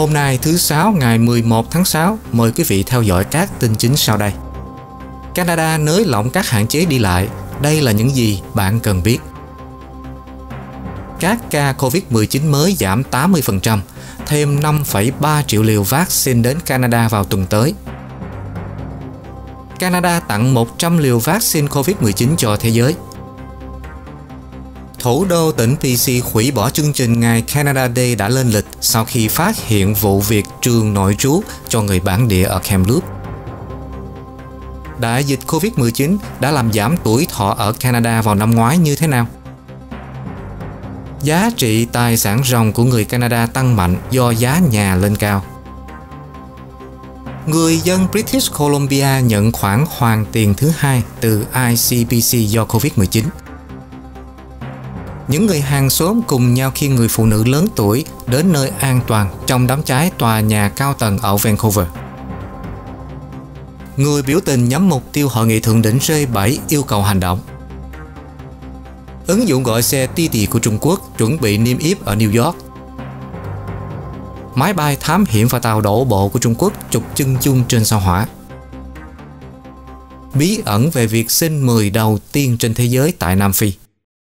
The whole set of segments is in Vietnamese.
Hôm nay thứ Sáu ngày 11 tháng 6, mời quý vị theo dõi các tin chính sau đây. Canada nới lỏng các hạn chế đi lại, đây là những gì bạn cần biết. Các ca COVID-19 mới giảm 80%, thêm 5,3 triệu liều vaccine đến Canada vào tuần tới. Canada tặng 100 liều vaccine COVID-19 cho thế giới. Thủ đô tỉnh BC hủy bỏ chương trình ngày Canada Day đã lên lịch sau khi phát hiện vụ việc trường nội trú cho người bản địa ở Kamloops. Đại dịch Covid-19 đã làm giảm tuổi thọ ở Canada vào năm ngoái như thế nào? Giá trị tài sản ròng của người Canada tăng mạnh do giá nhà lên cao. Người dân British Columbia nhận khoản hoàn tiền thứ hai từ ICBC do Covid-19. Những người hàng xóm cùng nhau khi người phụ nữ lớn tuổi đến nơi an toàn trong đám cháy tòa nhà cao tầng ở Vancouver. Người biểu tình nhắm mục tiêu hội nghị thượng đỉnh G7 yêu cầu hành động. Ứng dụng gọi xe ti tì của Trung Quốc chuẩn bị niêm yếp ở New York. Máy bay thám hiểm và tàu đổ bộ của Trung Quốc trục chân chung trên sao hỏa. Bí ẩn về việc sinh 10 đầu tiên trên thế giới tại Nam Phi.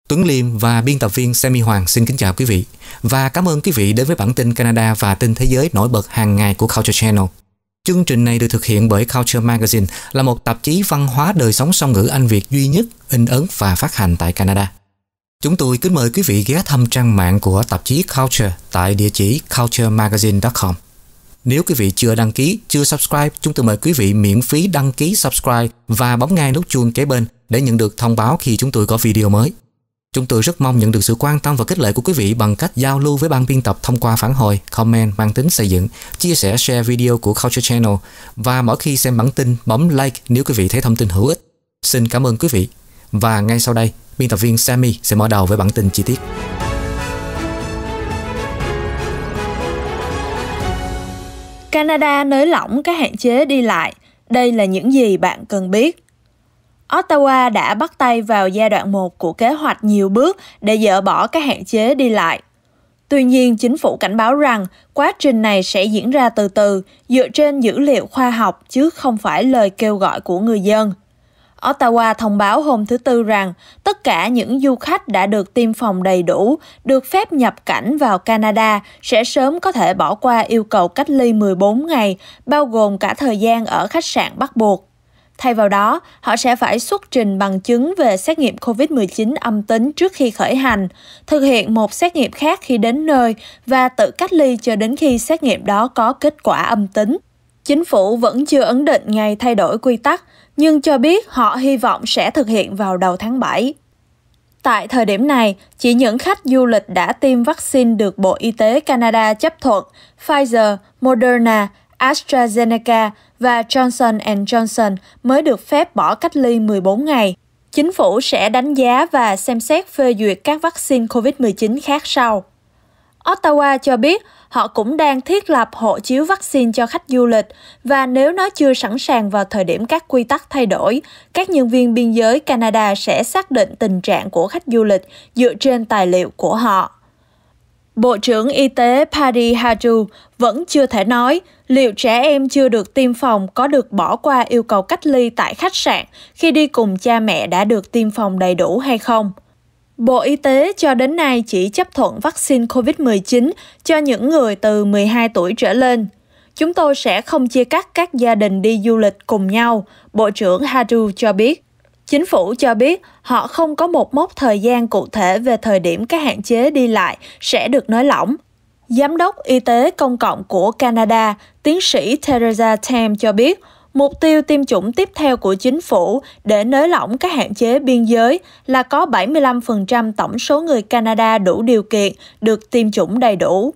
Tuấn Liêm và biên tập viên Sammy Hoàng xin kính chào quý vị và cảm ơn quý vị đến với bản tin Canada và tin thế giới nổi bật hàng ngày của Culture Channel. Chương trình này được thực hiện bởi Culture Magazine là một tạp chí văn hóa đời sống song ngữ Anh Việt duy nhất in ấn và phát hành tại Canada. Chúng tôi kính mời quý vị ghé thăm trang mạng của tạp chí Culture tại địa chỉ culturemagazine.com. Nếu quý vị chưa đăng ký, chưa subscribe, chúng tôi mời quý vị miễn phí đăng ký subscribe và bấm ngay nút chuông kế bên để nhận được thông báo khi chúng tôi có video mới. Chúng tôi rất mong nhận được sự quan tâm và kết lệ của quý vị bằng cách giao lưu với ban biên tập thông qua phản hồi, comment mang tính xây dựng, chia sẻ share video của Culture Channel và mỗi khi xem bản tin bấm like nếu quý vị thấy thông tin hữu ích. Xin cảm ơn quý vị. Và ngay sau đây, biên tập viên Sammy sẽ mở đầu với bản tin chi tiết. Canada nới lỏng các hạn chế đi lại. Đây là những gì bạn cần biết. Ottawa đã bắt tay vào giai đoạn 1 của kế hoạch nhiều bước để dỡ bỏ các hạn chế đi lại. Tuy nhiên, chính phủ cảnh báo rằng quá trình này sẽ diễn ra từ từ, dựa trên dữ liệu khoa học chứ không phải lời kêu gọi của người dân. Ottawa thông báo hôm thứ Tư rằng tất cả những du khách đã được tiêm phòng đầy đủ, được phép nhập cảnh vào Canada sẽ sớm có thể bỏ qua yêu cầu cách ly 14 ngày, bao gồm cả thời gian ở khách sạn bắt buộc. Thay vào đó, họ sẽ phải xuất trình bằng chứng về xét nghiệm COVID-19 âm tính trước khi khởi hành, thực hiện một xét nghiệm khác khi đến nơi và tự cách ly cho đến khi xét nghiệm đó có kết quả âm tính. Chính phủ vẫn chưa ấn định ngày thay đổi quy tắc, nhưng cho biết họ hy vọng sẽ thực hiện vào đầu tháng 7. Tại thời điểm này, chỉ những khách du lịch đã tiêm vaccine được Bộ Y tế Canada chấp thuận, Pfizer, Moderna AstraZeneca và Johnson Johnson mới được phép bỏ cách ly 14 ngày. Chính phủ sẽ đánh giá và xem xét phê duyệt các vaccine COVID-19 khác sau. Ottawa cho biết họ cũng đang thiết lập hộ chiếu vaccine cho khách du lịch và nếu nó chưa sẵn sàng vào thời điểm các quy tắc thay đổi, các nhân viên biên giới Canada sẽ xác định tình trạng của khách du lịch dựa trên tài liệu của họ. Bộ trưởng Y tế Padi Haju vẫn chưa thể nói liệu trẻ em chưa được tiêm phòng có được bỏ qua yêu cầu cách ly tại khách sạn khi đi cùng cha mẹ đã được tiêm phòng đầy đủ hay không. Bộ Y tế cho đến nay chỉ chấp thuận vaccine COVID-19 cho những người từ 12 tuổi trở lên. Chúng tôi sẽ không chia cắt các gia đình đi du lịch cùng nhau, Bộ trưởng Hadu cho biết. Chính phủ cho biết họ không có một mốc thời gian cụ thể về thời điểm các hạn chế đi lại sẽ được nới lỏng. Giám đốc Y tế Công cộng của Canada, tiến sĩ Theresa Tam cho biết, mục tiêu tiêm chủng tiếp theo của chính phủ để nới lỏng các hạn chế biên giới là có 75% tổng số người Canada đủ điều kiện được tiêm chủng đầy đủ.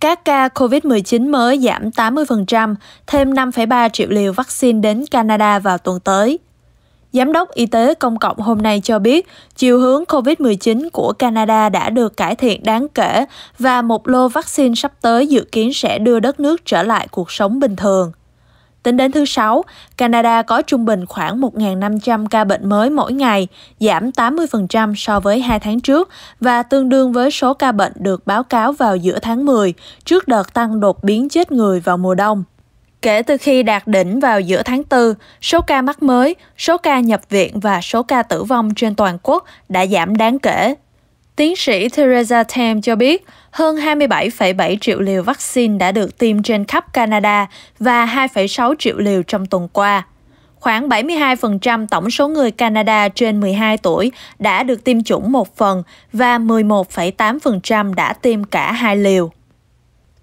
Các ca COVID-19 mới giảm 80%, thêm 5,3 triệu liều vaccine đến Canada vào tuần tới. Giám đốc Y tế Công cộng hôm nay cho biết, chiều hướng COVID-19 của Canada đã được cải thiện đáng kể và một lô vaccine sắp tới dự kiến sẽ đưa đất nước trở lại cuộc sống bình thường. Tính đến thứ Sáu, Canada có trung bình khoảng 1.500 ca bệnh mới mỗi ngày, giảm 80% so với 2 tháng trước và tương đương với số ca bệnh được báo cáo vào giữa tháng 10, trước đợt tăng đột biến chết người vào mùa đông. Kể từ khi đạt đỉnh vào giữa tháng 4, số ca mắc mới, số ca nhập viện và số ca tử vong trên toàn quốc đã giảm đáng kể Tiến sĩ Theresa Tam cho biết, hơn 27,7 triệu liều vaccine đã được tiêm trên khắp Canada và 2,6 triệu liều trong tuần qua. Khoảng 72% tổng số người Canada trên 12 tuổi đã được tiêm chủng một phần và 11,8% đã tiêm cả hai liều.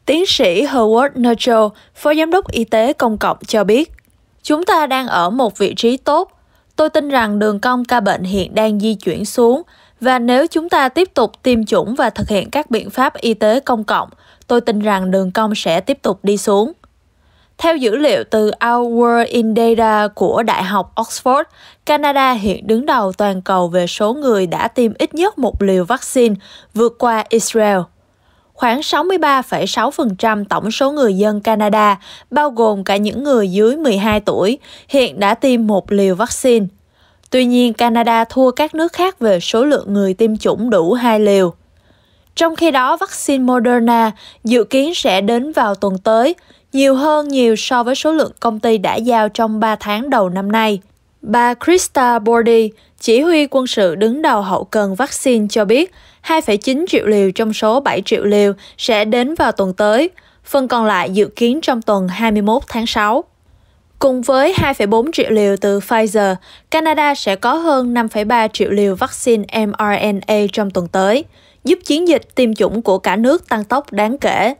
Tiến sĩ Howard Nurchel, Phó Giám đốc Y tế Công cộng cho biết, Chúng ta đang ở một vị trí tốt. Tôi tin rằng đường cong ca bệnh hiện đang di chuyển xuống và nếu chúng ta tiếp tục tiêm chủng và thực hiện các biện pháp y tế công cộng, tôi tin rằng đường cong sẽ tiếp tục đi xuống. Theo dữ liệu từ Our World in Data của Đại học Oxford, Canada hiện đứng đầu toàn cầu về số người đã tiêm ít nhất một liều vaccine vượt qua Israel. Khoảng 63,6% tổng số người dân Canada, bao gồm cả những người dưới 12 tuổi, hiện đã tiêm một liều vaccine. Tuy nhiên, Canada thua các nước khác về số lượng người tiêm chủng đủ hai liều. Trong khi đó, vaccine Moderna dự kiến sẽ đến vào tuần tới, nhiều hơn nhiều so với số lượng công ty đã giao trong 3 tháng đầu năm nay. Bà Krista Bordy, chỉ huy quân sự đứng đầu hậu cần vaccine cho biết 2,9 triệu liều trong số 7 triệu liều sẽ đến vào tuần tới, phần còn lại dự kiến trong tuần 21 tháng 6. Cùng với 2,4 triệu liều từ Pfizer, Canada sẽ có hơn 5,3 triệu liều vaccine mRNA trong tuần tới, giúp chiến dịch tiêm chủng của cả nước tăng tốc đáng kể.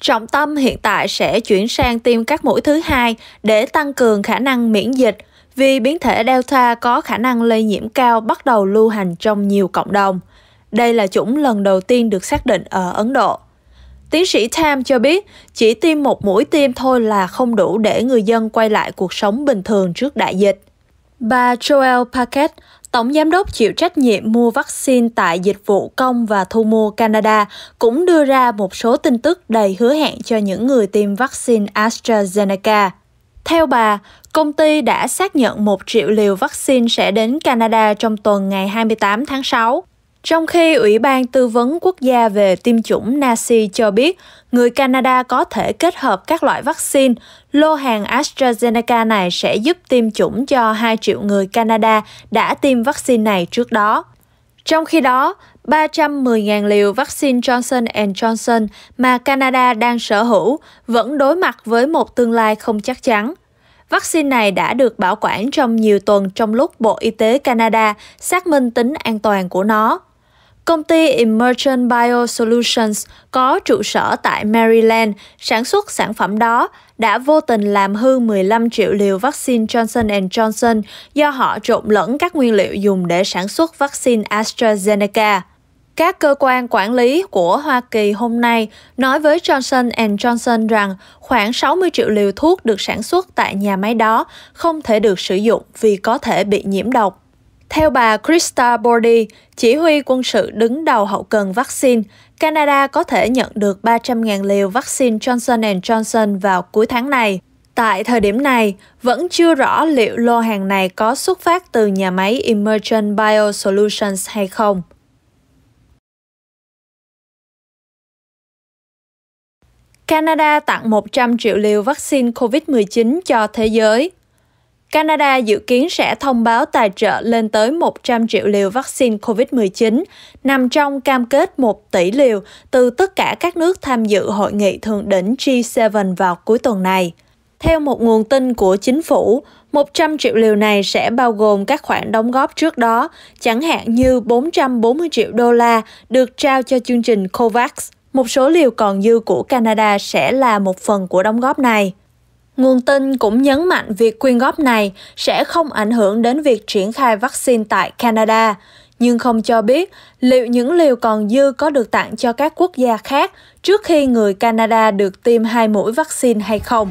Trọng tâm hiện tại sẽ chuyển sang tiêm các mũi thứ hai để tăng cường khả năng miễn dịch vì biến thể Delta có khả năng lây nhiễm cao bắt đầu lưu hành trong nhiều cộng đồng. Đây là chủng lần đầu tiên được xác định ở Ấn Độ. Tiến sĩ Tam cho biết, chỉ tiêm một mũi tiêm thôi là không đủ để người dân quay lại cuộc sống bình thường trước đại dịch. Bà Joel Paquette, Tổng Giám đốc chịu trách nhiệm mua vaccine tại Dịch vụ Công và Thu mua Canada, cũng đưa ra một số tin tức đầy hứa hẹn cho những người tiêm vaccine AstraZeneca. Theo bà, công ty đã xác nhận 1 triệu liều vaccine sẽ đến Canada trong tuần ngày 28 tháng 6. Trong khi Ủy ban Tư vấn Quốc gia về tiêm chủng naci cho biết, người Canada có thể kết hợp các loại vaccine, lô hàng AstraZeneca này sẽ giúp tiêm chủng cho 2 triệu người Canada đã tiêm vaccine này trước đó. Trong khi đó, 310.000 liều vaccine Johnson Johnson mà Canada đang sở hữu vẫn đối mặt với một tương lai không chắc chắn. Vaccine này đã được bảo quản trong nhiều tuần trong lúc Bộ Y tế Canada xác minh tính an toàn của nó. Công ty Emergent Biosolutions có trụ sở tại Maryland sản xuất sản phẩm đó đã vô tình làm hư 15 triệu liều vaccine Johnson Johnson do họ trộn lẫn các nguyên liệu dùng để sản xuất vaccine AstraZeneca. Các cơ quan quản lý của Hoa Kỳ hôm nay nói với Johnson Johnson rằng khoảng 60 triệu liều thuốc được sản xuất tại nhà máy đó không thể được sử dụng vì có thể bị nhiễm độc. Theo bà Krista Bordy, chỉ huy quân sự đứng đầu hậu cần vaccine, Canada có thể nhận được 300.000 liều vaccine Johnson Johnson vào cuối tháng này. Tại thời điểm này, vẫn chưa rõ liệu lô hàng này có xuất phát từ nhà máy Emergent Biosolutions hay không. Canada tặng 100 triệu liều vaccine COVID-19 cho thế giới. Canada dự kiến sẽ thông báo tài trợ lên tới 100 triệu liều vaccine COVID-19, nằm trong cam kết 1 tỷ liều từ tất cả các nước tham dự hội nghị thượng đỉnh G7 vào cuối tuần này. Theo một nguồn tin của chính phủ, 100 triệu liều này sẽ bao gồm các khoản đóng góp trước đó, chẳng hạn như 440 triệu đô la được trao cho chương trình COVAX. Một số liều còn dư của Canada sẽ là một phần của đóng góp này. Nguồn tin cũng nhấn mạnh việc quyên góp này sẽ không ảnh hưởng đến việc triển khai vaccine tại Canada, nhưng không cho biết liệu những liều còn dư có được tặng cho các quốc gia khác trước khi người Canada được tiêm hai mũi vaccine hay không.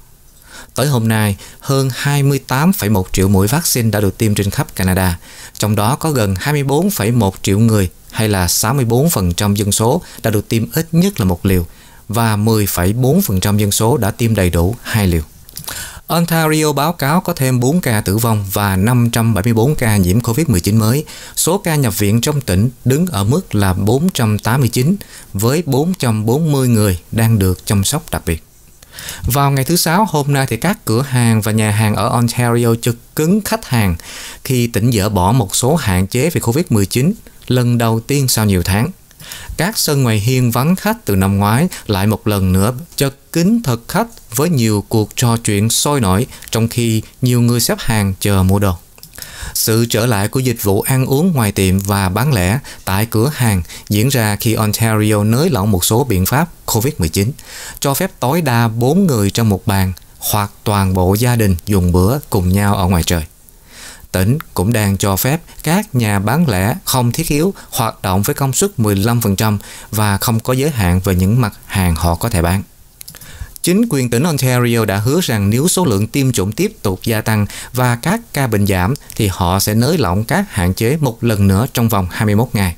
Tới hôm nay, hơn 28,1 triệu mũi vaccine đã được tiêm trên khắp Canada, trong đó có gần 24,1 triệu người hay là 64% dân số đã được tiêm ít nhất là một liều và 10,4% dân số đã tiêm đầy đủ hai liều. Ontario báo cáo có thêm 4 ca tử vong và 574 ca nhiễm COVID-19 mới. Số ca nhập viện trong tỉnh đứng ở mức là 489 với 440 người đang được chăm sóc đặc biệt. Vào ngày thứ sáu hôm nay thì các cửa hàng và nhà hàng ở Ontario trực cứng khách hàng khi tỉnh dỡ bỏ một số hạn chế về Covid-19 lần đầu tiên sau nhiều tháng. Các sân ngoài hiên vắng khách từ năm ngoái lại một lần nữa chật kín thật khách với nhiều cuộc trò chuyện sôi nổi trong khi nhiều người xếp hàng chờ mua đồ. Sự trở lại của dịch vụ ăn uống ngoài tiệm và bán lẻ tại cửa hàng diễn ra khi Ontario nới lỏng một số biện pháp COVID-19, cho phép tối đa 4 người trong một bàn hoặc toàn bộ gia đình dùng bữa cùng nhau ở ngoài trời. Tỉnh cũng đang cho phép các nhà bán lẻ không thiết yếu hoạt động với công suất 15% và không có giới hạn về những mặt hàng họ có thể bán. Chính quyền tỉnh Ontario đã hứa rằng nếu số lượng tiêm chủng tiếp tục gia tăng và các ca bệnh giảm thì họ sẽ nới lỏng các hạn chế một lần nữa trong vòng 21 ngày.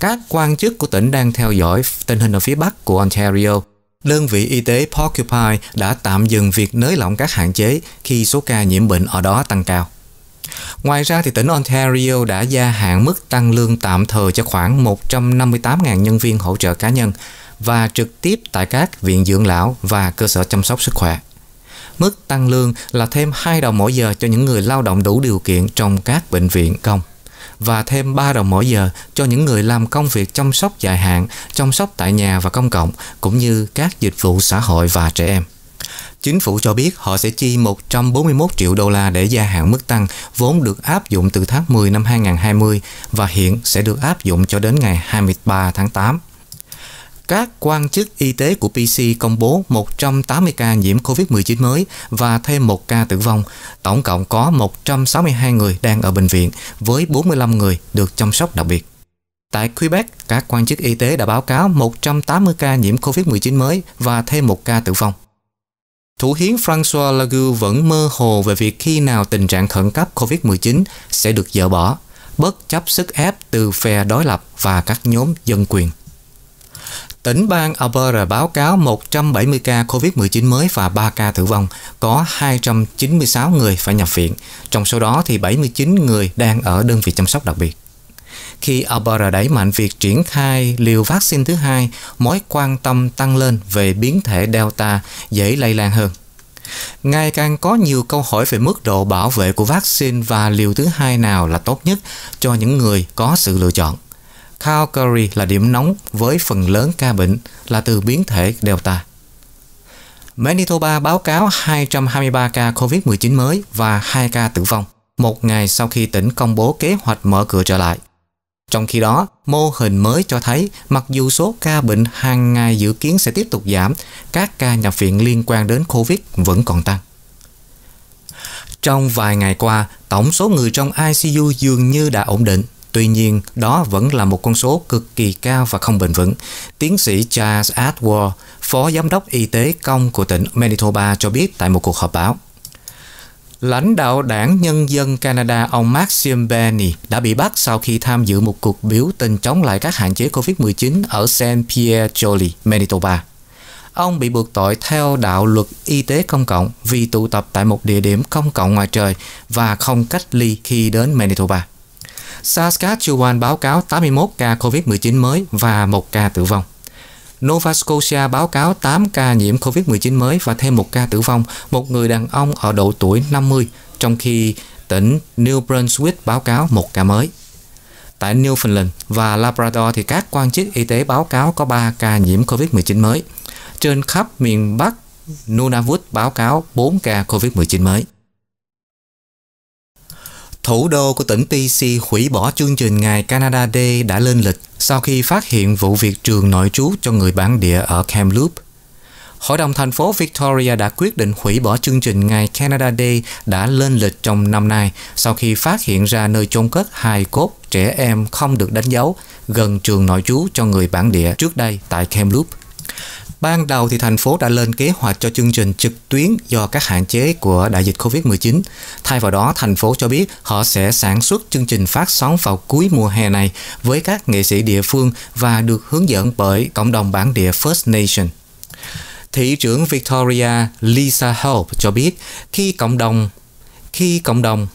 Các quan chức của tỉnh đang theo dõi tình hình ở phía bắc của Ontario. Đơn vị y tế Porcupine đã tạm dừng việc nới lỏng các hạn chế khi số ca nhiễm bệnh ở đó tăng cao. Ngoài ra thì tỉnh Ontario đã gia hạn mức tăng lương tạm thời cho khoảng 158.000 nhân viên hỗ trợ cá nhân và trực tiếp tại các viện dưỡng lão và cơ sở chăm sóc sức khỏe. Mức tăng lương là thêm 2 đồng mỗi giờ cho những người lao động đủ điều kiện trong các bệnh viện công và thêm 3 đồng mỗi giờ cho những người làm công việc chăm sóc dài hạn, chăm sóc tại nhà và công cộng cũng như các dịch vụ xã hội và trẻ em. Chính phủ cho biết họ sẽ chi 141 triệu đô la để gia hạn mức tăng vốn được áp dụng từ tháng 10 năm 2020 và hiện sẽ được áp dụng cho đến ngày 23 tháng 8. Các quan chức y tế của PC công bố 180 ca nhiễm COVID-19 mới và thêm một ca tử vong. Tổng cộng có 162 người đang ở bệnh viện với 45 người được chăm sóc đặc biệt. Tại Quebec, các quan chức y tế đã báo cáo 180 ca nhiễm COVID-19 mới và thêm một ca tử vong. Thủ hiến François Legault vẫn mơ hồ về việc khi nào tình trạng khẩn cấp COVID-19 sẽ được dỡ bỏ, bất chấp sức ép từ phe đối lập và các nhóm dân quyền. Tỉnh bang Alberta báo cáo 170 ca COVID-19 mới và 3 ca tử vong, có 296 người phải nhập viện, trong số đó thì 79 người đang ở đơn vị chăm sóc đặc biệt. Khi Alberta đẩy mạnh việc triển khai liều vaccine thứ hai, mối quan tâm tăng lên về biến thể Delta dễ lây lan hơn. Ngày càng có nhiều câu hỏi về mức độ bảo vệ của vaccine và liều thứ hai nào là tốt nhất cho những người có sự lựa chọn. Calgary là điểm nóng với phần lớn ca bệnh là từ biến thể Delta. Manitoba báo cáo 223 ca COVID-19 mới và 2 ca tử vong, một ngày sau khi tỉnh công bố kế hoạch mở cửa trở lại. Trong khi đó, mô hình mới cho thấy mặc dù số ca bệnh hàng ngày dự kiến sẽ tiếp tục giảm, các ca nhập viện liên quan đến COVID vẫn còn tăng. Trong vài ngày qua, tổng số người trong ICU dường như đã ổn định Tuy nhiên, đó vẫn là một con số cực kỳ cao và không bền vững. Tiến sĩ Charles Atwood Phó Giám đốc Y tế Công của tỉnh Manitoba cho biết tại một cuộc họp báo. Lãnh đạo đảng Nhân dân Canada ông Maxim Benny đã bị bắt sau khi tham dự một cuộc biểu tình chống lại các hạn chế COVID-19 ở St. Pierre Jolie, Manitoba. Ông bị buộc tội theo đạo luật y tế công cộng vì tụ tập tại một địa điểm công cộng ngoài trời và không cách ly khi đến Manitoba. Saskatchewan báo cáo 81 ca COVID-19 mới và 1 ca tử vong. Nova Scotia báo cáo 8 ca nhiễm COVID-19 mới và thêm 1 ca tử vong, một người đàn ông ở độ tuổi 50, trong khi tỉnh New Brunswick báo cáo 1 ca mới. Tại Newfoundland và Labrador thì các quan chức y tế báo cáo có 3 ca nhiễm COVID-19 mới. Trên khắp miền Bắc, Nunavut báo cáo 4 ca COVID-19 mới thủ đô của tỉnh BC hủy bỏ chương trình Ngày Canada Day đã lên lịch sau khi phát hiện vụ việc trường nội trú cho người bản địa ở Kamloops. Hội đồng thành phố Victoria đã quyết định hủy bỏ chương trình Ngày Canada Day đã lên lịch trong năm nay sau khi phát hiện ra nơi chôn cất hai cốt trẻ em không được đánh dấu gần trường nội trú cho người bản địa trước đây tại Kamloops. Ban đầu thì thành phố đã lên kế hoạch cho chương trình trực tuyến do các hạn chế của đại dịch Covid-19. Thay vào đó, thành phố cho biết họ sẽ sản xuất chương trình phát sóng vào cuối mùa hè này với các nghệ sĩ địa phương và được hướng dẫn bởi cộng đồng bản địa First Nation. Thị trưởng Victoria Lisa Hope cho biết khi cộng đồng khi cộng đồng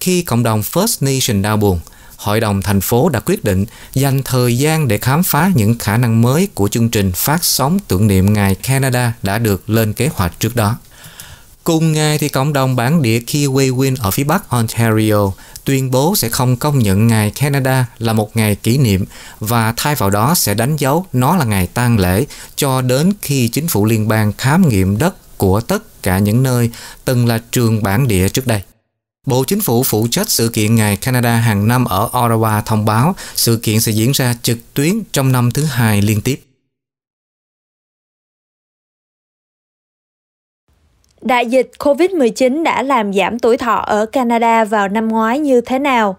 khi cộng đồng First Nation đau buồn, Hội đồng thành phố đã quyết định dành thời gian để khám phá những khả năng mới của chương trình phát sóng tưởng niệm Ngày Canada đã được lên kế hoạch trước đó. Cùng ngày thì cộng đồng bản địa Kiwiwin ở phía bắc Ontario tuyên bố sẽ không công nhận ngày Canada là một ngày kỷ niệm và thay vào đó sẽ đánh dấu nó là ngày tang lễ cho đến khi chính phủ liên bang khám nghiệm đất của tất cả những nơi từng là trường bản địa trước đây. Bộ Chính phủ phụ trách sự kiện Ngày Canada hàng năm ở Ottawa thông báo sự kiện sẽ diễn ra trực tuyến trong năm thứ hai liên tiếp. Đại dịch COVID-19 đã làm giảm tuổi thọ ở Canada vào năm ngoái như thế nào?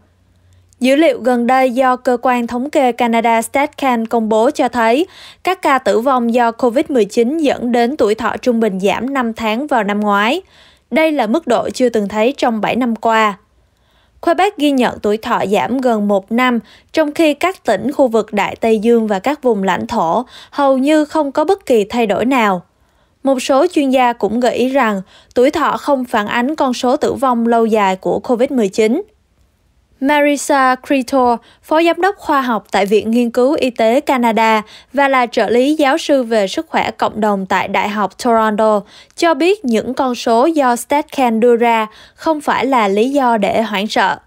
Dữ liệu gần đây do cơ quan thống kê Canada StatCan công bố cho thấy các ca tử vong do COVID-19 dẫn đến tuổi thọ trung bình giảm 5 tháng vào năm ngoái. Đây là mức độ chưa từng thấy trong 7 năm qua. Quebec ghi nhận tuổi thọ giảm gần một năm, trong khi các tỉnh khu vực Đại Tây Dương và các vùng lãnh thổ hầu như không có bất kỳ thay đổi nào. Một số chuyên gia cũng gợi ý rằng tuổi thọ không phản ánh con số tử vong lâu dài của COVID-19. Marisa Cretor, Phó Giám đốc Khoa học tại Viện Nghiên cứu Y tế Canada và là trợ lý giáo sư về sức khỏe cộng đồng tại Đại học Toronto, cho biết những con số do StatCan đưa ra không phải là lý do để hoảng sợ.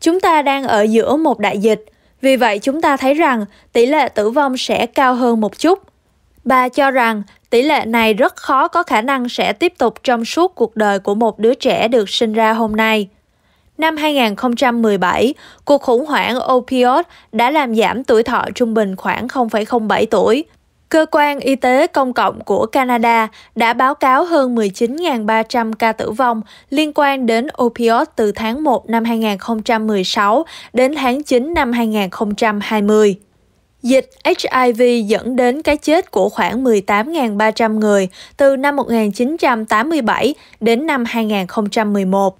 Chúng ta đang ở giữa một đại dịch, vì vậy chúng ta thấy rằng tỷ lệ tử vong sẽ cao hơn một chút. Bà cho rằng tỷ lệ này rất khó có khả năng sẽ tiếp tục trong suốt cuộc đời của một đứa trẻ được sinh ra hôm nay. Năm 2017, cuộc khủng hoảng opioid đã làm giảm tuổi thọ trung bình khoảng 0,07 tuổi. Cơ quan Y tế Công cộng của Canada đã báo cáo hơn 19.300 ca tử vong liên quan đến opioid từ tháng 1 năm 2016 đến tháng 9 năm 2020. Dịch HIV dẫn đến cái chết của khoảng 18.300 người từ năm 1987 đến năm 2011.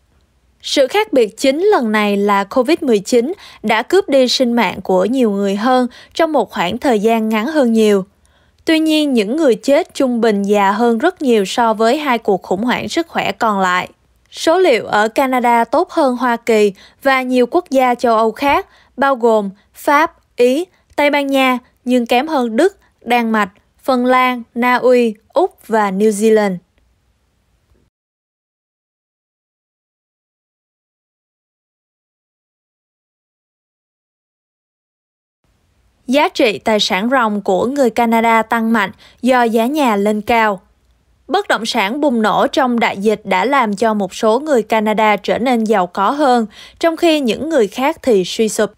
Sự khác biệt chính lần này là COVID-19 đã cướp đi sinh mạng của nhiều người hơn trong một khoảng thời gian ngắn hơn nhiều. Tuy nhiên, những người chết trung bình già hơn rất nhiều so với hai cuộc khủng hoảng sức khỏe còn lại. Số liệu ở Canada tốt hơn Hoa Kỳ và nhiều quốc gia châu Âu khác, bao gồm Pháp, Ý, Tây Ban Nha, nhưng kém hơn Đức, Đan Mạch, Phần Lan, Na Uy, Úc và New Zealand. giá trị tài sản ròng của người Canada tăng mạnh do giá nhà lên cao. Bất động sản bùng nổ trong đại dịch đã làm cho một số người Canada trở nên giàu có hơn, trong khi những người khác thì suy sụp.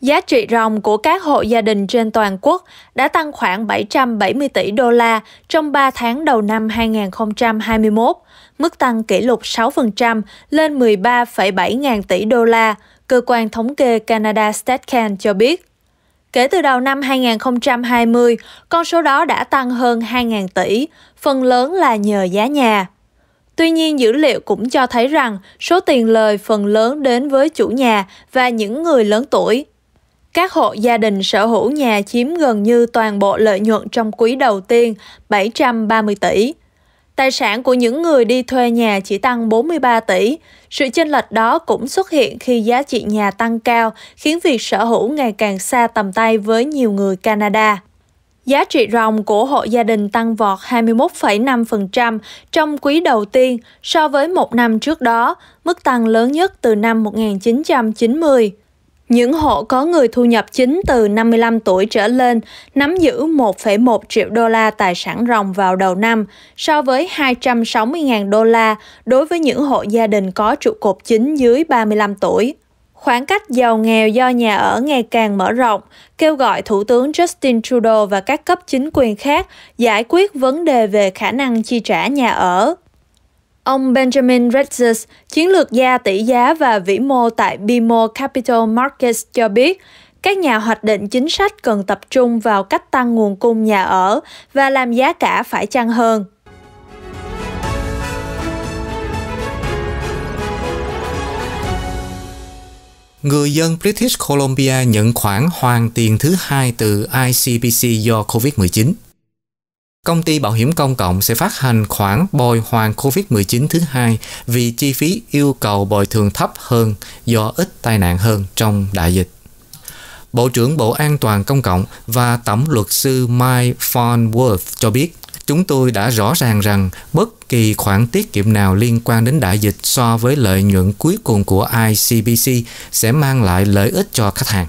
Giá trị ròng của các hộ gia đình trên toàn quốc đã tăng khoảng 770 tỷ đô la trong 3 tháng đầu năm 2021, mức tăng kỷ lục 6% lên 13,7 ngàn tỷ đô la, cơ quan thống kê Canada StatCan cho biết. Kể từ đầu năm 2020, con số đó đã tăng hơn 2.000 tỷ, phần lớn là nhờ giá nhà. Tuy nhiên, dữ liệu cũng cho thấy rằng số tiền lời phần lớn đến với chủ nhà và những người lớn tuổi. Các hộ gia đình sở hữu nhà chiếm gần như toàn bộ lợi nhuận trong quý đầu tiên 730 tỷ. Tài sản của những người đi thuê nhà chỉ tăng 43 tỷ. Sự chênh lệch đó cũng xuất hiện khi giá trị nhà tăng cao, khiến việc sở hữu ngày càng xa tầm tay với nhiều người Canada. Giá trị ròng của hộ gia đình tăng vọt 21,5% trong quý đầu tiên so với một năm trước đó, mức tăng lớn nhất từ năm 1990. Những hộ có người thu nhập chính từ 55 tuổi trở lên nắm giữ 1,1 triệu đô la tài sản ròng vào đầu năm, so với 260.000 đô la đối với những hộ gia đình có trụ cột chính dưới 35 tuổi. Khoảng cách giàu nghèo do nhà ở ngày càng mở rộng, kêu gọi Thủ tướng Justin Trudeau và các cấp chính quyền khác giải quyết vấn đề về khả năng chi trả nhà ở. Ông Benjamin Redzes, chiến lược gia tỷ giá và vĩ mô tại BMO Capital Markets cho biết, các nhà hoạch định chính sách cần tập trung vào cách tăng nguồn cung nhà ở và làm giá cả phải chăng hơn. Người dân British Columbia nhận khoản hoàn tiền thứ hai từ ICBC do COVID-19. Công ty bảo hiểm công cộng sẽ phát hành khoản bồi hoàn COVID-19 thứ hai vì chi phí yêu cầu bồi thường thấp hơn do ít tai nạn hơn trong đại dịch. Bộ trưởng Bộ An toàn Công cộng và Tổng luật sư Mike Farnworth cho biết chúng tôi đã rõ ràng rằng bất kỳ khoản tiết kiệm nào liên quan đến đại dịch so với lợi nhuận cuối cùng của ICBC sẽ mang lại lợi ích cho khách hàng.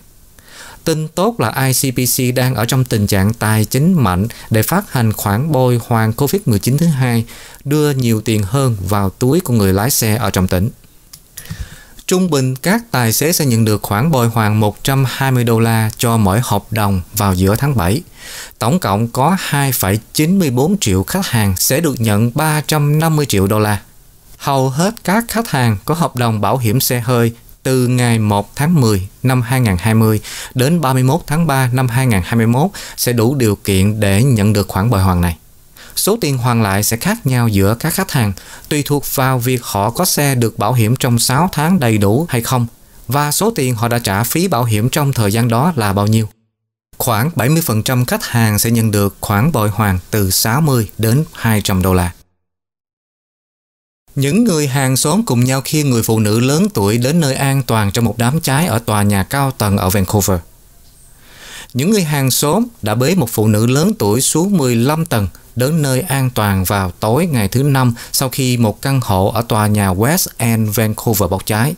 Tin tốt là ICBC đang ở trong tình trạng tài chính mạnh để phát hành khoản bồi hoàn COVID-19 thứ hai, đưa nhiều tiền hơn vào túi của người lái xe ở trong tỉnh. Trung bình các tài xế sẽ nhận được khoản bồi hoàn 120 đô la cho mỗi hợp đồng vào giữa tháng 7. Tổng cộng có 2,94 triệu khách hàng sẽ được nhận 350 triệu đô la. Hầu hết các khách hàng có hợp đồng bảo hiểm xe hơi từ ngày 1 tháng 10 năm 2020 đến 31 tháng 3 năm 2021 sẽ đủ điều kiện để nhận được khoản bồi hoàn này. Số tiền hoàn lại sẽ khác nhau giữa các khách hàng, tùy thuộc vào việc họ có xe được bảo hiểm trong 6 tháng đầy đủ hay không và số tiền họ đã trả phí bảo hiểm trong thời gian đó là bao nhiêu. Khoảng 70% khách hàng sẽ nhận được khoản bồi hoàn từ 60 đến 200 đô la. Những người hàng xóm cùng nhau khi người phụ nữ lớn tuổi đến nơi an toàn trong một đám cháy ở tòa nhà cao tầng ở Vancouver. Những người hàng xóm đã bế một phụ nữ lớn tuổi xuống 15 tầng đến nơi an toàn vào tối ngày thứ Năm sau khi một căn hộ ở tòa nhà West End Vancouver bốc cháy.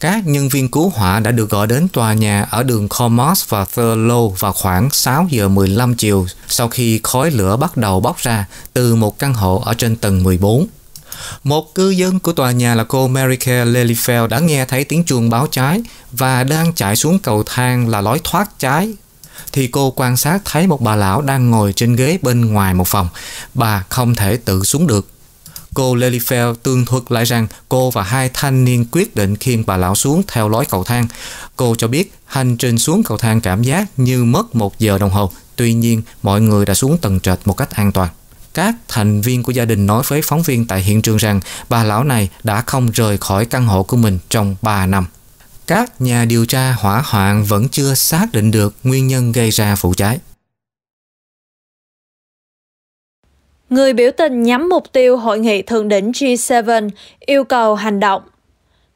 Các nhân viên cứu hỏa đã được gọi đến tòa nhà ở đường Commerce và Thurlow vào khoảng 6 giờ 15 chiều sau khi khói lửa bắt đầu bốc ra từ một căn hộ ở trên tầng 14. Một cư dân của tòa nhà là cô Mary Kay Lelyfeld đã nghe thấy tiếng chuông báo cháy và đang chạy xuống cầu thang là lối thoát cháy thì cô quan sát thấy một bà lão đang ngồi trên ghế bên ngoài một phòng. Bà không thể tự xuống được. Cô Lelyfeld tương thuật lại rằng cô và hai thanh niên quyết định khiêng bà lão xuống theo lối cầu thang. Cô cho biết hành trình xuống cầu thang cảm giác như mất một giờ đồng hồ. Tuy nhiên, mọi người đã xuống tầng trệt một cách an toàn các thành viên của gia đình nói với phóng viên tại hiện trường rằng bà lão này đã không rời khỏi căn hộ của mình trong 3 năm. Các nhà điều tra hỏa hoạn vẫn chưa xác định được nguyên nhân gây ra vụ cháy. Người biểu tình nhắm mục tiêu hội nghị thượng đỉnh G7 yêu cầu hành động –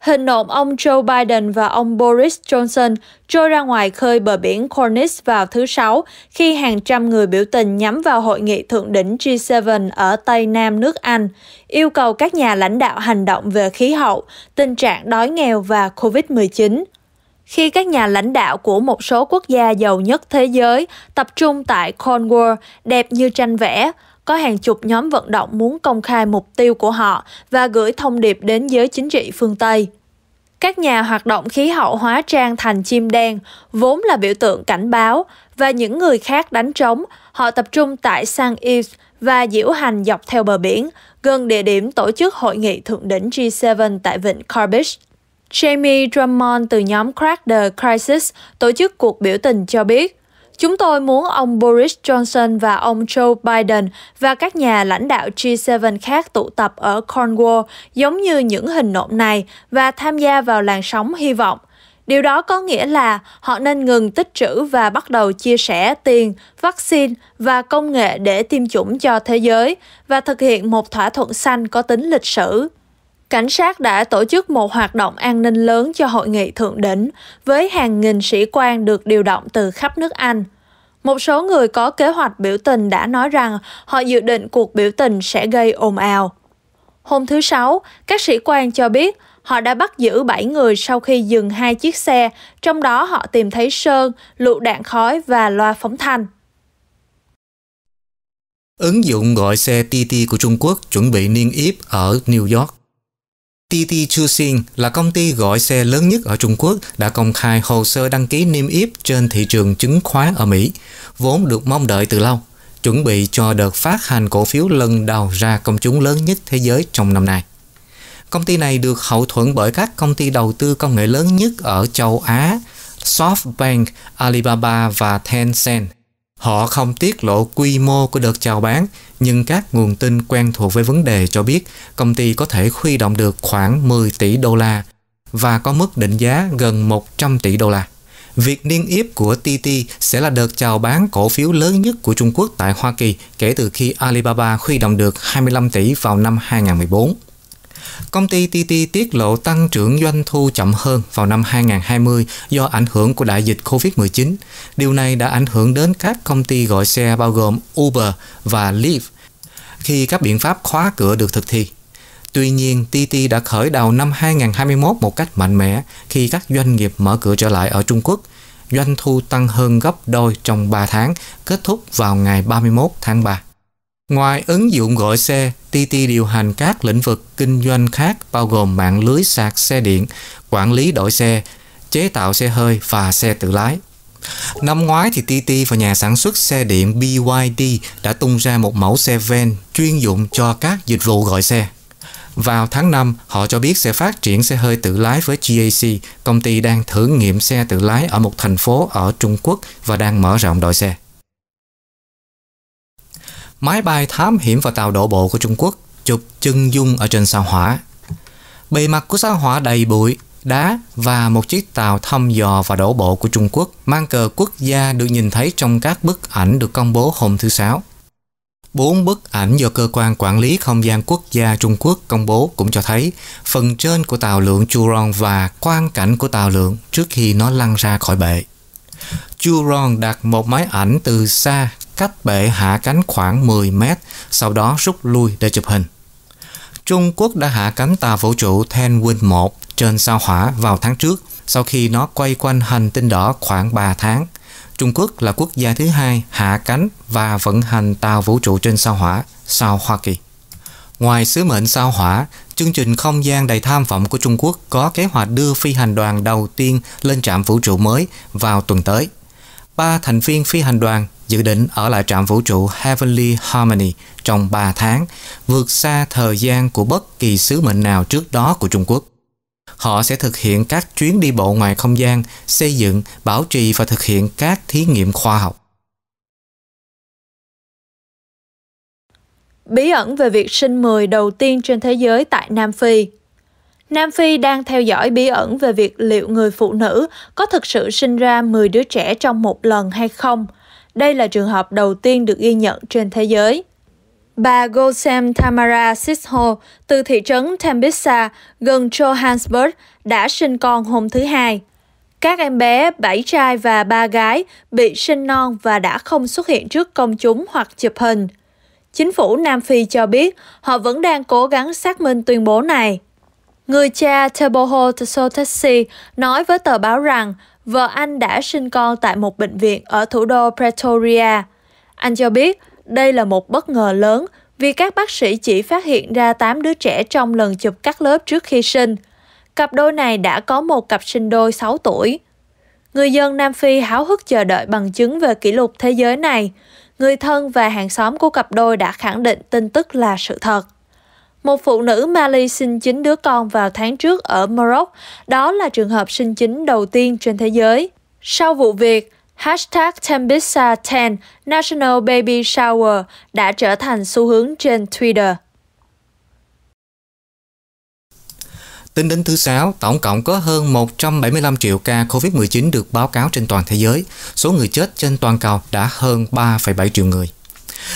hình nộm ông Joe Biden và ông Boris Johnson trôi ra ngoài khơi bờ biển Cornish vào thứ Sáu khi hàng trăm người biểu tình nhắm vào hội nghị thượng đỉnh G7 ở Tây Nam nước Anh, yêu cầu các nhà lãnh đạo hành động về khí hậu, tình trạng đói nghèo và COVID-19 khi các nhà lãnh đạo của một số quốc gia giàu nhất thế giới tập trung tại Cornwall đẹp như tranh vẽ, có hàng chục nhóm vận động muốn công khai mục tiêu của họ và gửi thông điệp đến giới chính trị phương Tây. Các nhà hoạt động khí hậu hóa trang thành chim đen, vốn là biểu tượng cảnh báo, và những người khác đánh trống, họ tập trung tại San Yves và diễu hành dọc theo bờ biển, gần địa điểm tổ chức hội nghị thượng đỉnh G7 tại vịnh Corbett. Jamie Drummond từ nhóm Crack the Crisis tổ chức cuộc biểu tình cho biết, Chúng tôi muốn ông Boris Johnson và ông Joe Biden và các nhà lãnh đạo G7 khác tụ tập ở Cornwall giống như những hình nộm này và tham gia vào làn sóng hy vọng. Điều đó có nghĩa là họ nên ngừng tích trữ và bắt đầu chia sẻ tiền, vaccine và công nghệ để tiêm chủng cho thế giới và thực hiện một thỏa thuận xanh có tính lịch sử cảnh sát đã tổ chức một hoạt động an ninh lớn cho hội nghị thượng đỉnh với hàng nghìn sĩ quan được điều động từ khắp nước Anh. Một số người có kế hoạch biểu tình đã nói rằng họ dự định cuộc biểu tình sẽ gây ồn ào. Hôm thứ Sáu, các sĩ quan cho biết họ đã bắt giữ 7 người sau khi dừng hai chiếc xe, trong đó họ tìm thấy sơn, lựu đạn khói và loa phóng thanh. Ứng dụng gọi xe TT của Trung Quốc chuẩn bị niên yếp ở New York. Chuxing là công ty gọi xe lớn nhất ở Trung Quốc đã công khai hồ sơ đăng ký niêm yết trên thị trường chứng khoán ở Mỹ, vốn được mong đợi từ lâu, chuẩn bị cho đợt phát hành cổ phiếu lần đầu ra công chúng lớn nhất thế giới trong năm nay. Công ty này được hậu thuẫn bởi các công ty đầu tư công nghệ lớn nhất ở châu Á, SoftBank, Alibaba và Tencent – Họ không tiết lộ quy mô của đợt chào bán, nhưng các nguồn tin quen thuộc với vấn đề cho biết công ty có thể huy động được khoảng 10 tỷ đô la và có mức định giá gần 100 tỷ đô la. Việc niên yếp của TT sẽ là đợt chào bán cổ phiếu lớn nhất của Trung Quốc tại Hoa Kỳ kể từ khi Alibaba huy động được 25 tỷ vào năm 2014. Công ty TT tiết lộ tăng trưởng doanh thu chậm hơn vào năm 2020 do ảnh hưởng của đại dịch COVID-19. Điều này đã ảnh hưởng đến các công ty gọi xe bao gồm Uber và Lyft khi các biện pháp khóa cửa được thực thi. Tuy nhiên, TT đã khởi đầu năm 2021 một cách mạnh mẽ khi các doanh nghiệp mở cửa trở lại ở Trung Quốc. Doanh thu tăng hơn gấp đôi trong 3 tháng, kết thúc vào ngày 31 tháng 3. Ngoài ứng dụng gọi xe, TT điều hành các lĩnh vực kinh doanh khác bao gồm mạng lưới sạc xe điện, quản lý đội xe, chế tạo xe hơi và xe tự lái. Năm ngoái thì TT và nhà sản xuất xe điện BYD đã tung ra một mẫu xe van chuyên dụng cho các dịch vụ gọi xe. Vào tháng 5, họ cho biết sẽ phát triển xe hơi tự lái với GAC, công ty đang thử nghiệm xe tự lái ở một thành phố ở Trung Quốc và đang mở rộng đội xe máy bay thám hiểm và tàu đổ bộ của Trung Quốc chụp chân dung ở trên sao hỏa. Bề mặt của sao hỏa đầy bụi, đá và một chiếc tàu thăm dò và đổ bộ của Trung Quốc mang cờ quốc gia được nhìn thấy trong các bức ảnh được công bố hôm thứ Sáu. Bốn bức ảnh do Cơ quan Quản lý Không gian Quốc gia Trung Quốc công bố cũng cho thấy phần trên của tàu lượng Churong và quang cảnh của tàu lượng trước khi nó lăn ra khỏi bệ. Churong đặt một máy ảnh từ xa cách bệ hạ cánh khoảng 10 mét, sau đó rút lui để chụp hình. Trung Quốc đã hạ cánh tàu vũ trụ Thiên 1 trên sao hỏa vào tháng trước sau khi nó quay quanh hành tinh đỏ khoảng 3 tháng. Trung Quốc là quốc gia thứ hai hạ cánh và vận hành tàu vũ trụ trên sao hỏa sau Hoa Kỳ. Ngoài sứ mệnh sao hỏa, chương trình không gian đầy tham vọng của Trung Quốc có kế hoạch đưa phi hành đoàn đầu tiên lên trạm vũ trụ mới vào tuần tới. Ba thành viên phi hành đoàn dự định ở lại trạm vũ trụ Heavenly Harmony trong 3 tháng, vượt xa thời gian của bất kỳ sứ mệnh nào trước đó của Trung Quốc. Họ sẽ thực hiện các chuyến đi bộ ngoài không gian, xây dựng, bảo trì và thực hiện các thí nghiệm khoa học. Bí ẩn về việc sinh mười đầu tiên trên thế giới tại Nam Phi Nam Phi đang theo dõi bí ẩn về việc liệu người phụ nữ có thực sự sinh ra 10 đứa trẻ trong một lần hay không – đây là trường hợp đầu tiên được ghi nhận trên thế giới. Bà Gosem Tamara Sisho từ thị trấn Tembisa gần Johannesburg đã sinh con hôm thứ Hai. Các em bé, 7 trai và 3 gái bị sinh non và đã không xuất hiện trước công chúng hoặc chụp hình. Chính phủ Nam Phi cho biết họ vẫn đang cố gắng xác minh tuyên bố này. Người cha Teboho Tsotesi nói với tờ báo rằng vợ anh đã sinh con tại một bệnh viện ở thủ đô Pretoria. Anh cho biết đây là một bất ngờ lớn vì các bác sĩ chỉ phát hiện ra 8 đứa trẻ trong lần chụp cắt lớp trước khi sinh. Cặp đôi này đã có một cặp sinh đôi 6 tuổi. Người dân Nam Phi háo hức chờ đợi bằng chứng về kỷ lục thế giới này. Người thân và hàng xóm của cặp đôi đã khẳng định tin tức là sự thật. Một phụ nữ Mali sinh chính đứa con vào tháng trước ở Morocco, đó là trường hợp sinh chính đầu tiên trên thế giới. Sau vụ việc, hashtag Tembisa 10 National Baby Shower đã trở thành xu hướng trên Twitter. Tính đến thứ Sáu, tổng cộng có hơn 175 triệu ca COVID-19 được báo cáo trên toàn thế giới. Số người chết trên toàn cầu đã hơn 3,7 triệu người.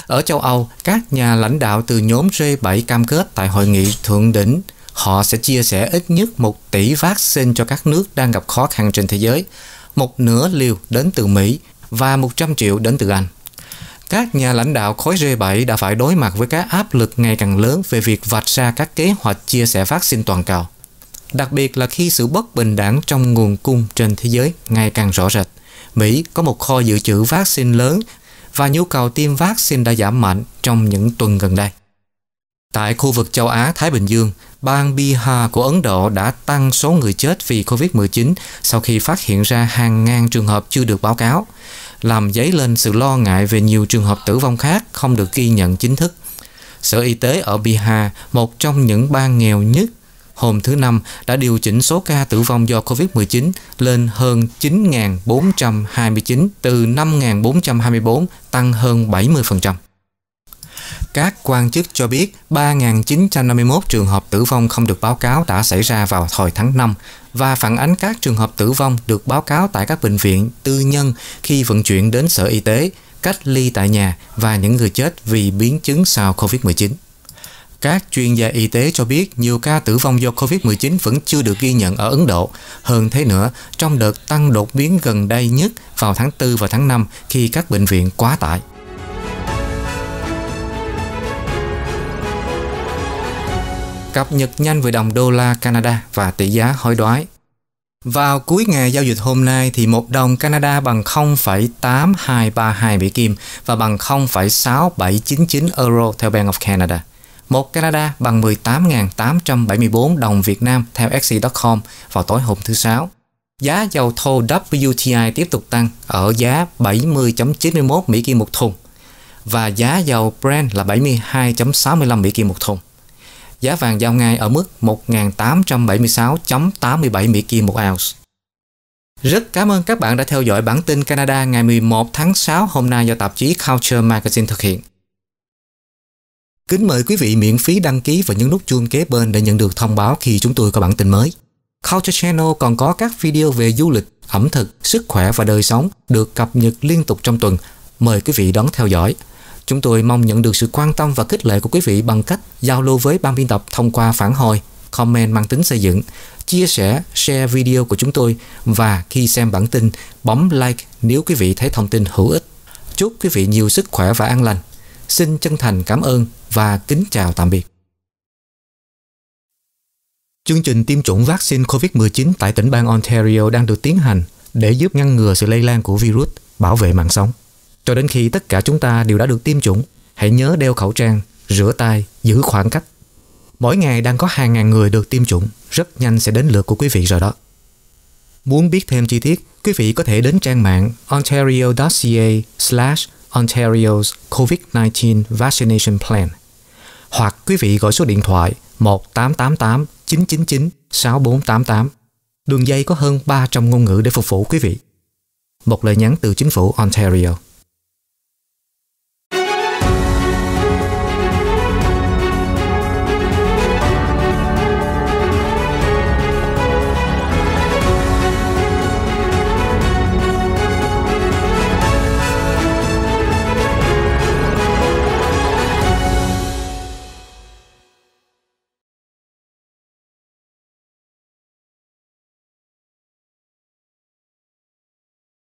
Ở châu Âu, các nhà lãnh đạo từ nhóm G7 cam kết tại hội nghị thượng đỉnh họ sẽ chia sẻ ít nhất một tỷ vaccine cho các nước đang gặp khó khăn trên thế giới, một nửa liều đến từ Mỹ và 100 triệu đến từ Anh. Các nhà lãnh đạo khối G7 đã phải đối mặt với các áp lực ngày càng lớn về việc vạch ra các kế hoạch chia sẻ vaccine toàn cầu, đặc biệt là khi sự bất bình đẳng trong nguồn cung trên thế giới ngày càng rõ rệt. Mỹ có một kho dự trữ vaccine lớn và nhu cầu tiêm vaccine đã giảm mạnh trong những tuần gần đây. Tại khu vực châu Á-Thái Bình Dương, bang Bihar của Ấn Độ đã tăng số người chết vì COVID-19 sau khi phát hiện ra hàng ngàn trường hợp chưa được báo cáo, làm dấy lên sự lo ngại về nhiều trường hợp tử vong khác không được ghi nhận chính thức. Sở Y tế ở Bihar, một trong những bang nghèo nhất hôm thứ Năm đã điều chỉnh số ca tử vong do COVID-19 lên hơn 9.429 từ 5.424, tăng hơn 70%. Các quan chức cho biết 3.951 trường hợp tử vong không được báo cáo đã xảy ra vào thời tháng 5 và phản ánh các trường hợp tử vong được báo cáo tại các bệnh viện tư nhân khi vận chuyển đến sở y tế, cách ly tại nhà và những người chết vì biến chứng sau COVID-19. Các chuyên gia y tế cho biết nhiều ca tử vong do COVID-19 vẫn chưa được ghi nhận ở Ấn Độ. Hơn thế nữa, trong đợt tăng đột biến gần đây nhất vào tháng 4 và tháng 5 khi các bệnh viện quá tải. Cập nhật nhanh về đồng đô la Canada và tỷ giá hối đoái. Vào cuối ngày giao dịch hôm nay thì một đồng Canada bằng 0,8232 Mỹ Kim và bằng 0,6799 euro theo Bank of Canada. 1 Canada bằng 18.874 đồng Việt Nam theo Exi.com vào tối hôm thứ Sáu. Giá dầu thô WTI tiếp tục tăng ở giá 70.91 Mỹ Kim một thùng và giá dầu Brent là 72.65 Mỹ Kim một thùng. Giá vàng giao ngay ở mức 1.876.87 Mỹ Kim một ounce. Rất cảm ơn các bạn đã theo dõi bản tin Canada ngày 11 tháng 6 hôm nay do tạp chí Culture Magazine thực hiện. Kính mời quý vị miễn phí đăng ký và nhấn nút chuông kế bên để nhận được thông báo khi chúng tôi có bản tin mới. Culture Channel còn có các video về du lịch, ẩm thực, sức khỏe và đời sống được cập nhật liên tục trong tuần. Mời quý vị đón theo dõi. Chúng tôi mong nhận được sự quan tâm và khích lệ của quý vị bằng cách giao lưu với ban biên tập thông qua phản hồi, comment mang tính xây dựng, chia sẻ, share video của chúng tôi và khi xem bản tin, bấm like nếu quý vị thấy thông tin hữu ích. Chúc quý vị nhiều sức khỏe và an lành. Xin chân thành cảm ơn và kính chào tạm biệt. Chương trình tiêm chủng vaccine COVID-19 tại tỉnh bang Ontario đang được tiến hành để giúp ngăn ngừa sự lây lan của virus, bảo vệ mạng sống. Cho đến khi tất cả chúng ta đều đã được tiêm chủng, hãy nhớ đeo khẩu trang, rửa tay, giữ khoảng cách. Mỗi ngày đang có hàng ngàn người được tiêm chủng, rất nhanh sẽ đến lượt của quý vị rồi đó. Muốn biết thêm chi tiết, quý vị có thể đến trang mạng ontario.ca slash Ontario's COVID-19 Vaccination Plan hoặc quý vị gọi số điện thoại 1888 999 6488. Đường dây có hơn 300 ngôn ngữ để phục vụ quý vị. Một lời nhắn từ chính phủ Ontario.